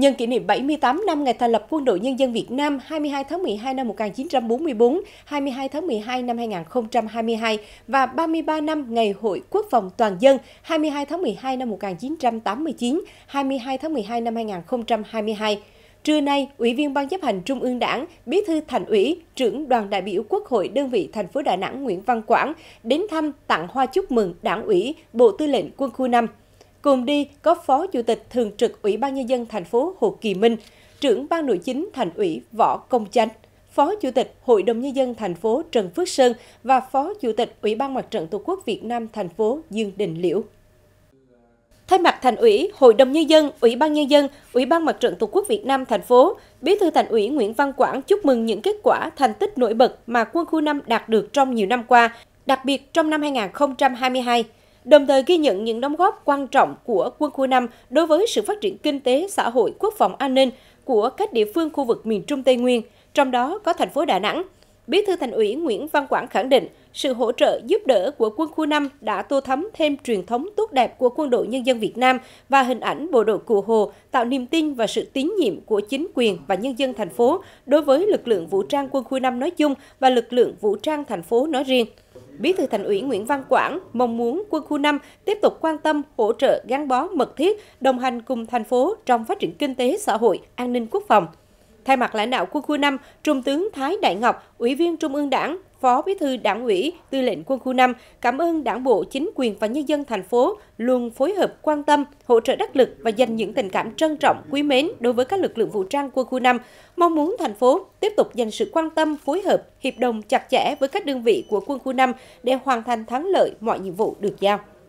Nhân kỷ niệm 78 năm ngày thành lập Quân đội Nhân dân Việt Nam 22 tháng 12 năm 1944, 22 tháng 12 năm 2022 và 33 năm ngày Hội Quốc phòng Toàn dân 22 tháng 12 năm 1989, 22 tháng 12 năm 2022. Trưa nay, Ủy viên Ban chấp hành Trung ương Đảng, Bí thư Thành ủy, trưởng đoàn đại biểu Quốc hội đơn vị thành phố Đà Nẵng Nguyễn Văn Quảng đến thăm tặng hoa chúc mừng Đảng ủy, Bộ Tư lệnh Quân khu 5. Cùng đi có Phó Chủ tịch Thường trực Ủy ban Nhân dân thành phố Hồ Kỳ Minh, trưởng ban nội chính thành ủy Võ Công Chánh, Phó Chủ tịch Hội đồng Nhân dân thành phố Trần Phước Sơn và Phó Chủ tịch Ủy ban Mặt trận Tổ quốc Việt Nam thành phố Dương Đình Liễu. Thay mặt Thành ủy, Hội đồng Nhân dân, Ủy ban Nhân dân, Ủy ban Mặt trận Tổ quốc Việt Nam thành phố, Bí thư Thành ủy Nguyễn Văn Quảng chúc mừng những kết quả, thành tích nổi bật mà quân khu 5 đạt được trong nhiều năm qua, đặc biệt trong năm 2022 đồng thời ghi nhận những đóng góp quan trọng của quân khu 5 đối với sự phát triển kinh tế, xã hội, quốc phòng an ninh của các địa phương khu vực miền Trung Tây Nguyên, trong đó có thành phố Đà Nẵng – Bí thư Thành ủy Nguyễn Văn Quảng khẳng định, sự hỗ trợ giúp đỡ của quân khu 5 đã tô thắm thêm truyền thống tốt đẹp của quân đội nhân dân Việt Nam và hình ảnh bộ đội cụ Hồ, tạo niềm tin và sự tín nhiệm của chính quyền và nhân dân thành phố đối với lực lượng vũ trang quân khu 5 nói chung và lực lượng vũ trang thành phố nói riêng. Bí thư Thành ủy Nguyễn Văn Quảng mong muốn quân khu 5 tiếp tục quan tâm, hỗ trợ gắn bó mật thiết, đồng hành cùng thành phố trong phát triển kinh tế xã hội, an ninh quốc phòng. Thay mặt lãnh đạo quân khu 5, Trung tướng Thái Đại Ngọc, Ủy viên Trung ương Đảng, Phó Bí thư Đảng ủy, Tư lệnh Quân khu 5 cảm ơn Đảng bộ, chính quyền và nhân dân thành phố luôn phối hợp quan tâm, hỗ trợ đắc lực và dành những tình cảm trân trọng, quý mến đối với các lực lượng vũ trang Quân khu 5, mong muốn thành phố tiếp tục dành sự quan tâm, phối hợp, hiệp đồng chặt chẽ với các đơn vị của Quân khu 5 để hoàn thành thắng lợi mọi nhiệm vụ được giao.